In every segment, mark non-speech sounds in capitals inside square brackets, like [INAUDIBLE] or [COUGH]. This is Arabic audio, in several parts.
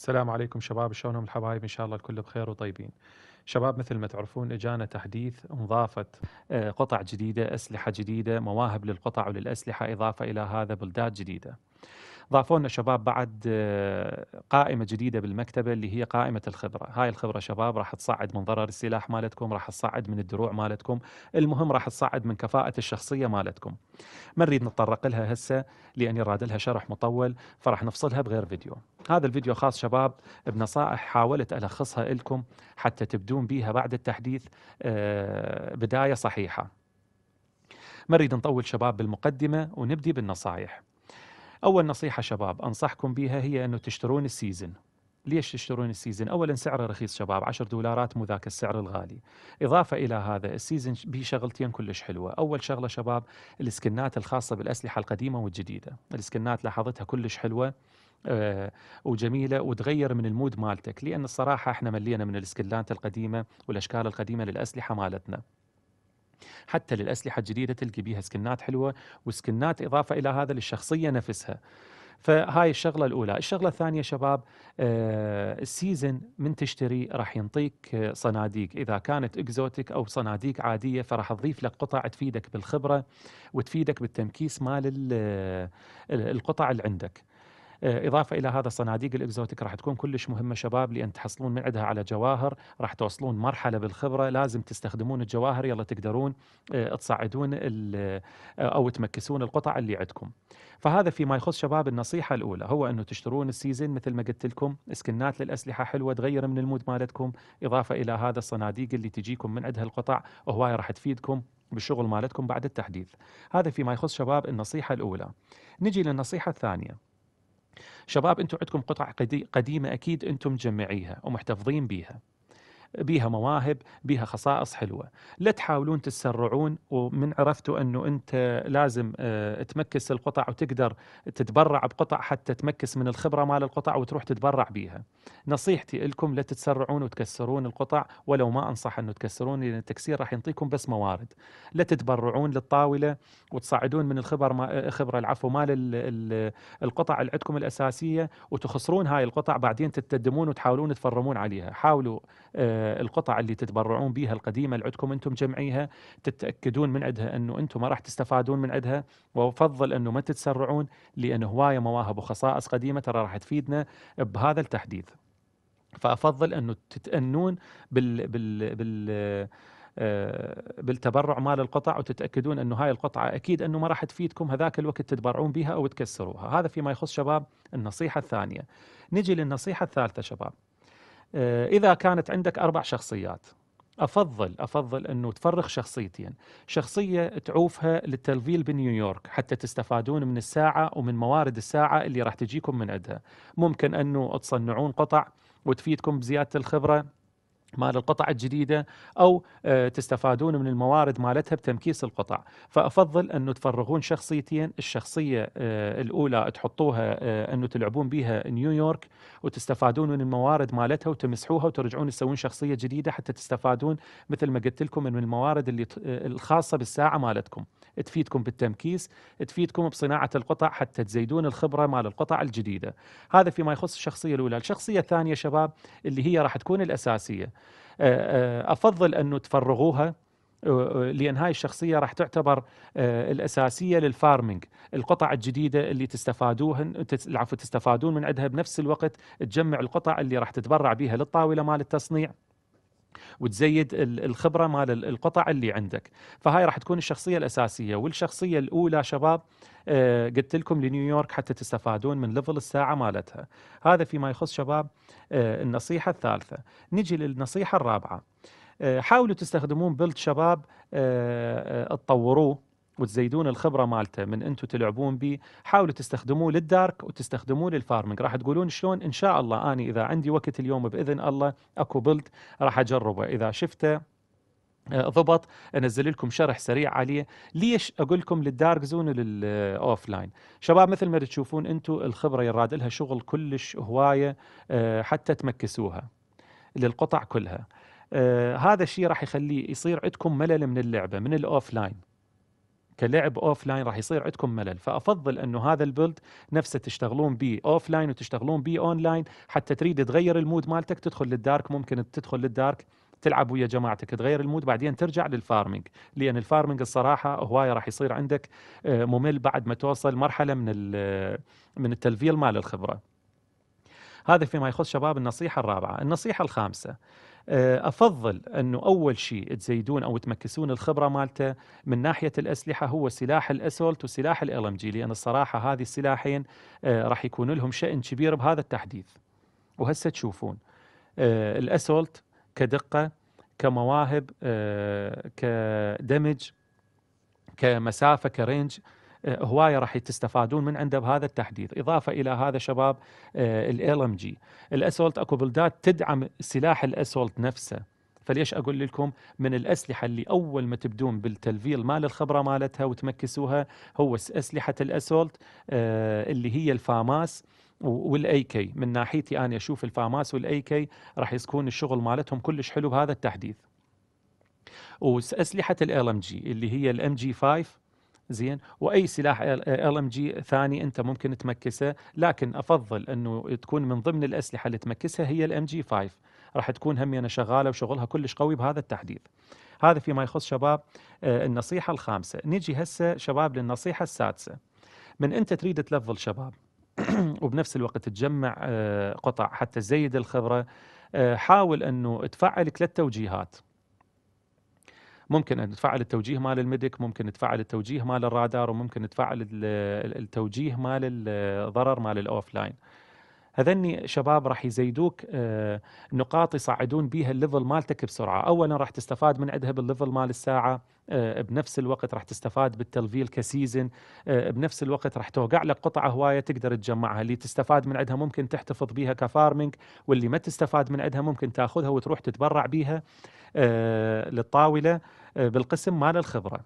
السلام عليكم شباب شلونهم الحبايب ان شاء الله الكل بخير وطيبين شباب مثل ما تعرفون اجانا تحديث انضافت آه، قطع جديده اسلحه جديده مواهب للقطع وللاسلحه اضافه الى هذا بلدات جديده ضافوا لنا شباب بعد آه، قائمه جديده بالمكتبه اللي هي قائمه الخبره هاي الخبره شباب راح تصعد من ضرر السلاح مالتكم راح تصعد من الدروع مالتكم المهم راح تصعد من كفاءه الشخصيه مالتكم ما نريد نتطرق لها هسه لان يراد لها شرح مطول فراح نفصلها بغير فيديو هذا الفيديو خاص شباب بنصائح حاولت الخصها لكم حتى تبدون بها بعد التحديث آه، بدايه صحيحه ما نريد نطول شباب بالمقدمه ونبدي بالنصائح اول نصيحه شباب انصحكم بها هي انه تشترون السيزن ليش تشترون السيزن؟ اولا سعره رخيص شباب 10 دولارات مو ذاك السعر الغالي. اضافه الى هذا السيزن به شغلتين كلش حلوه، اول شغله شباب السكنات الخاصه بالاسلحه القديمه والجديده، السكنات لاحظتها كلش حلوه آه، وجميله وتغير من المود مالتك لان الصراحه احنا ملينا من السكلات القديمه والاشكال القديمه للاسلحه مالتنا. حتى للأسلحة الجديدة تلقي بيها سكنات حلوة وسكنات إضافة إلى هذا للشخصية نفسها فهاي الشغله الاولى الشغله الثانيه شباب آه، السيزن من تشتري راح ينطيك آه، صناديق اذا كانت اكزوتيك او صناديق عاديه فراح تضيف لك قطع تفيدك بالخبره وتفيدك بالتمكيس مال آه، القطع اللي عندك آه، إضافة إلى هذا الصناديق الإكزوتيك راح تكون كلش مهمة شباب لأن تحصلون من عندها على جواهر راح توصلون مرحلة بالخبرة لازم تستخدمون الجواهر يلا تقدرون آه، تصعدون آه، أو تمكسون القطع اللي عندكم فهذا فيما يخص شباب النصيحة الأولى هو أنه تشترون السيزن مثل ما قلت لكم اسكنات للأسلحة حلوة تغير من المود مالتكم إضافة إلى هذا الصناديق اللي تجيكم من عندها القطع هواية راح تفيدكم بالشغل مالتكم بعد التحديث هذا فيما يخص شباب النصيحة الأولى نجي للنصيحة الثانية شباب انتم عندكم قطع قديمه اكيد انتم مجمعيها ومحتفظين بيها بيها مواهب بيها خصائص حلوة لا تحاولون تتسرعون ومن عرفتوا أنه أنت لازم آه، تمكس القطع وتقدر تتبرع بقطع حتى تمكس من الخبرة مال القطع وتروح تتبرع بيها نصيحتي لكم لا تتسرعون وتكسرون القطع ولو ما أنصح أنه تكسرون لأن التكسير راح ينطيكم بس موارد لا تتبرعون للطاولة وتصعدون من الخبر ما آه، خبرة العفو مال القطع اللي عندكم الأساسية وتخسرون هاي القطع بعدين تتدمون وتحاولون تفرمون عليها حاولوا آه، القطع اللي تتبرعون بها القديمه اللي عندكم انتم جمعيها تتاكدون من عندها انه انتم ما راح تستفادون من عندها وافضل انه ما تتسرعون لان هوايه مواهب وخصائص قديمه ترى راح تفيدنا بهذا التحديث. فافضل انه تتأنون بال بال بال آه، بالتبرع مال القطع وتتاكدون انه هاي القطعه اكيد انه ما راح تفيدكم هذاك الوقت تتبرعون بها او تكسروها، هذا فيما يخص شباب النصيحه الثانيه. نجي للنصيحه الثالثه شباب. آه، إذا كانت عندك أربع شخصيات أفضل أفضل أنه تفرغ شخصيتين شخصية تعوفها للتلفيل بنيويورك حتى تستفادون من الساعة ومن موارد الساعة اللي راح تجيكم من عندها ممكن أنه تصنعون قطع وتفيدكم بزيادة الخبرة مال القطع الجديدة أو آه، تستفادون من الموارد مالتها بتمكيس القطع فأفضل أنه تفرغون شخصيتين الشخصية آه، الأولى تحطوها آه، أنه تلعبون بها نيويورك وتستفادون من الموارد مالتها وتمسحوها وترجعون تسوون شخصية جديدة حتى تستفادون مثل ما قلت لكم من الموارد اللي الخاصة بالساعة مالتكم تفيدكم بالتمكيس تفيدكم بصناعة القطع حتى تزيدون الخبرة مال القطع الجديدة هذا فيما يخص الشخصية الأولى الشخصية الثانية شباب اللي هي راح تكون الأساسية آه، آه، افضل انه تفرغوها آه، لان هاي الشخصيه راح تعتبر الاساسيه للفارمنج القطع الجديده اللي تستفادوهن العفو تستفادون من عندها بنفس الوقت تجمع القطع اللي راح تتبرع بها للطاوله مال التصنيع وتزيد الخبره مال القطع اللي عندك فهاي راح تكون الشخصيه الاساسيه والشخصيه الاولى شباب آه، قلت لكم لنيويورك حتى تستفادون من ليفل الساعه مالتها هذا فيما يخص شباب آه، النصيحه الثالثه نجي للنصيحه الرابعه آه، حاولوا تستخدمون بلد شباب تطوروه وتزيدون الخبره مالته من انتم تلعبون به حاولوا تستخدموه للدارك وتستخدموه للفارمنج راح تقولون شلون ان شاء الله اني اذا عندي وقت اليوم باذن الله اكو بلد راح اجربه اذا شفته آه، ضبط انزل لكم شرح سريع عليه ليش اقول لكم للدارك زون وللاوف آه، لاين شباب مثل ما تشوفون انتم الخبره يراد لها شغل كلش هوايه آه، حتى تمكسوها للقطع كلها هذا الشيء راح يخليه يصير عندكم ملل من اللعبه من الاوف لاين كلعب اوف لاين راح يصير عندكم ملل فافضل انه هذا البيلد نفسه تشتغلون به اوف لاين وتشتغلون به اون لاين حتى تريد تغير المود مالتك تدخل للدارك ممكن تدخل للدارك تلعب ويا جماعتك تغير المود بعدين ترجع للفارمنج لان الفارمنج الصراحه هوايه راح يصير عندك آه، ممل بعد ما توصل مرحله من آه، من التلفيل مال الخبره هذا فيما يخص شباب النصيحه الرابعه النصيحه الخامسه آه، أفضل أنه أول شيء تزيدون أو تمكسون الخبرة مالته من ناحية الأسلحة هو سلاح الأسولت وسلاح ال ام جي لأن الصراحة هذه السلاحين آه، راح يكون لهم شأن كبير بهذا التحديث وهسه تشوفون آه، الأسولت كدقة كمواهب كدمج كمسافة كرينج آه، هوايه راح تستفادون من عنده بهذا التحديث اضافه الى هذا شباب آه، ال ام جي الاسولت اكو بلدات تدعم سلاح الاسولت نفسه فليش اقول لكم من الاسلحه اللي اول ما تبدون بالتلفيل مال الخبره مالتها وتمكسوها هو اسلحه الاسولت آه، اللي هي الفاماس والاي كي من ناحيتي انا اشوف الفاماس والاي كي راح يكون الشغل مالتهم كلش حلو بهذا التحديث واسلحه ال ام جي اللي هي الام جي 5 زين واي سلاح ال ام جي ثاني انت ممكن تمكسه لكن افضل انه تكون من ضمن الاسلحه اللي تمكسها هي الام جي 5 راح تكون هم أنا يعني شغاله وشغلها كلش قوي بهذا التحديد هذا فيما يخص شباب آه، النصيحه الخامسه نجي هسه شباب للنصيحه السادسه من انت تريد تلفل شباب [CLEARS THROAT] وبنفس الوقت تجمع آه، قطع حتى تزيد الخبره آه، حاول انه تفعل ثلاث توجيهات ممكن ان تفعل التوجيه مال الميديك ممكن تفعل التوجيه مال الرادار وممكن تفعل التوجيه مال الضرر مال الاوف لاين هذني شباب راح يزيدوك آه، نقاط يصعدون بيها الليفل مالتك بسرعه، اولا راح تستفاد من عندها بالليفل مال الساعه، آه، بنفس الوقت راح تستفاد بالتلفيل كسيزن، آه، بنفس الوقت راح توقع لك قطعه هوايه تقدر تجمعها، اللي تستفاد من عندها ممكن تحتفظ بها كفارمنج، واللي ما تستفاد من عندها ممكن تاخذها وتروح تتبرع بها للطاوله بالقسم مال الخبره.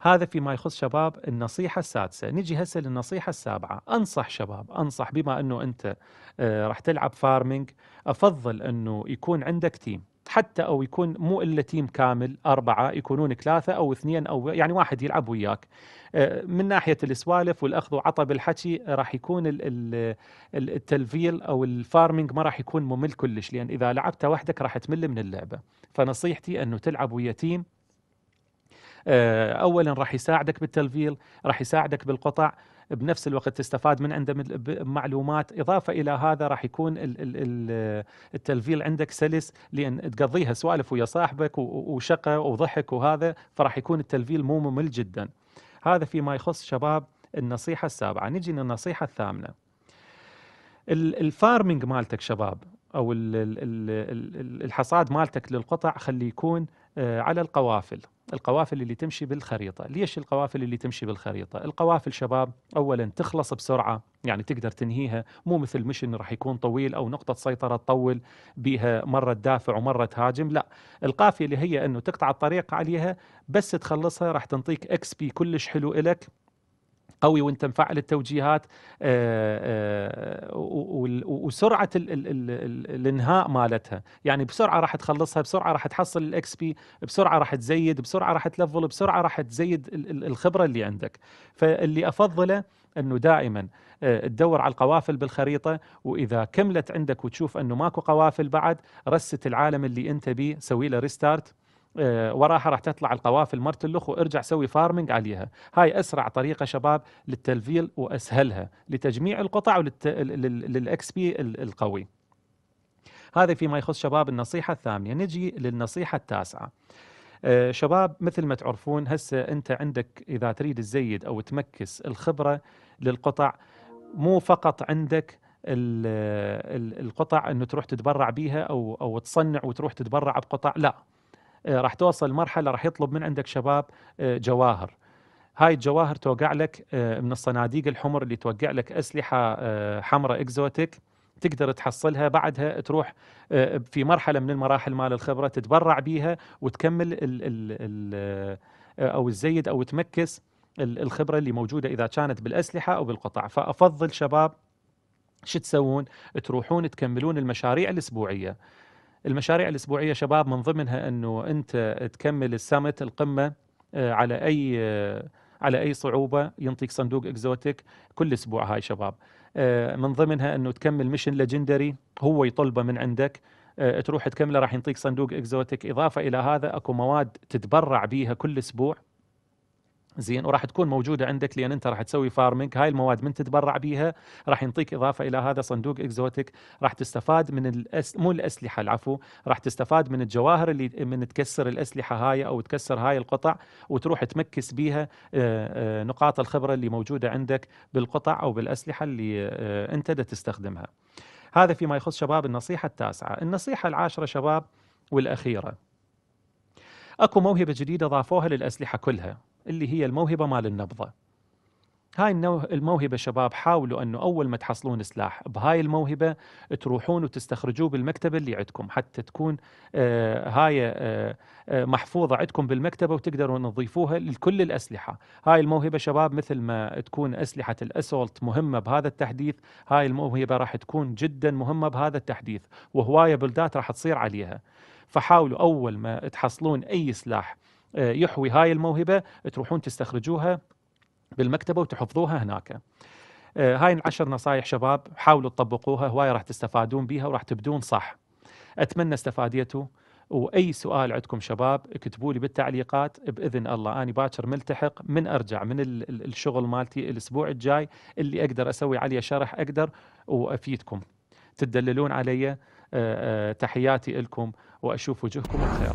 هذا فيما يخص شباب النصيحة السادسة نجي هسه للنصيحة السابعة أنصح شباب أنصح بما أنه أنت آه، راح تلعب فارمينج أفضل أنه يكون عندك تيم حتى او يكون مو الا تيم كامل اربعه يكونون ثلاثه او اثنين او يعني واحد يلعب وياك آه، من ناحيه السوالف والاخذ وعطى بالحكي راح يكون التلفيل او الفارمينج ما راح يكون ممل كلش لان اذا لعبت وحدك راح تمل من اللعبه فنصيحتي انه تلعب ويا تيم آه، اولا راح يساعدك بالتلفيل راح يساعدك بالقطع بنفس الوقت تستفاد من عنده معلومات إضافة إلى هذا راح يكون التلفيل عندك سلس لأن تقضيها سوالف ويا صاحبك وشقة وضحك وهذا فراح يكون التلفيل مو ممل جدا هذا فيما يخص شباب النصيحة السابعة نجي للنصيحة الثامنة الفارمنج مالتك شباب أو الحصاد مالتك للقطع خلي يكون آه، على القوافل القوافل اللي تمشي بالخريطة ليش القوافل اللي تمشي بالخريطة القوافل شباب أولا تخلص بسرعة يعني تقدر تنهيها مو مثل مشن راح يكون طويل أو نقطة سيطرة تطول بيها مرة تدافع ومرة تهاجم لا القافية اللي هي أنه تقطع الطريق عليها بس تخلصها راح تنطيك اكس بي كلش حلو إلك قوي وانت مفعل التوجيهات آه، آه، وسرعه الانهاء مالتها يعني بسرعه راح تخلصها بسرعه راح تحصل الاكس بي بسرعه راح تزيد بسرعه راح تلفل بسرعه راح تزيد الخبره اللي عندك فاللي افضله انه دائما آه، تدور على القوافل بالخريطه واذا كملت عندك وتشوف انه ماكو قوافل بعد رست العالم اللي انت بيه سوي له ريستارت آه، وراها راح تطلع القوافل مرت اللخ وارجع سوي فارمنج عليها هاي اسرع طريقه شباب للتلفيل واسهلها لتجميع القطع وللاكس بي القوي هذا فيما يخص شباب النصيحه الثامنه نجي للنصيحه التاسعه آه، شباب مثل ما تعرفون هسه انت عندك اذا تريد تزيد او تمكس الخبره للقطع مو فقط عندك القطع انه تروح تتبرع بيها او او تصنع وتروح تتبرع بقطع لا آه، راح توصل مرحله راح يطلب من عندك شباب آه، جواهر هاي الجواهر توقع لك آه، من الصناديق الحمر اللي توقع لك اسلحه حمراء اكزوتيك تقدر تحصلها بعدها تروح في مرحله من المراحل مال الخبره تتبرع بيها وتكمل ال ال الـ او الزيد او تمكس الخبره اللي موجوده اذا كانت بالاسلحه او بالقطع فافضل شباب شو تسوون تروحون تكملون المشاريع الاسبوعيه المشاريع الاسبوعيه شباب من ضمنها انه انت تكمل السمت القمه آه، على اي آه، على اي صعوبه ينطيك صندوق اكزوتيك كل اسبوع هاي شباب آه، من ضمنها انه تكمل ميشن ليجندري هو يطلبه من عندك تروح تكمله راح ينطيك صندوق اكزوتيك اضافه الى هذا اكو مواد تتبرع بيها كل اسبوع زين وراح تكون موجوده عندك لان انت راح تسوي فارمنج هاي المواد من تتبرع بيها راح ينطيك اضافه الى هذا صندوق اكزوتيك راح تستفاد من الأس... مو الاسلحه العفو راح تستفاد من الجواهر اللي من تكسر الاسلحه هاي او تكسر هاي القطع وتروح تمكس بيها آه، آه، نقاط الخبره اللي موجوده عندك بالقطع او بالاسلحه اللي آه، انت دا تستخدمها هذا فيما يخص شباب النصيحه التاسعه النصيحه العاشره شباب والاخيره اكو موهبه جديده ضافوها للاسلحه كلها اللي هي الموهبة مال النبضة هاي الموهبة شباب حاولوا أنه أول ما تحصلون سلاح بهاي الموهبة تروحون وتستخرجوه بالمكتبة اللي عندكم حتى تكون آه هاي آه،, آه محفوظة عندكم بالمكتبة وتقدرون تضيفوها لكل الأسلحة هاي الموهبة شباب مثل ما تكون أسلحة الأسولت مهمة بهذا التحديث هاي الموهبة راح تكون جدا مهمة بهذا التحديث وهواية بلدات راح تصير عليها فحاولوا أول ما تحصلون أي سلاح آه، يحوي هاي الموهبه تروحون تستخرجوها بالمكتبه وتحفظوها هناك. آه، هاي العشر نصائح شباب حاولوا تطبقوها هواي راح تستفادون بيها وراح تبدون صح. اتمنى استفاديتوا واي سؤال عندكم شباب اكتبوا لي بالتعليقات باذن الله انا باكر ملتحق من ارجع من الشغل مالتي الاسبوع الجاي اللي اقدر اسوي عليه شرح اقدر وافيدكم. تدللون علي آه، تحياتي لكم واشوف وجهكم بخير.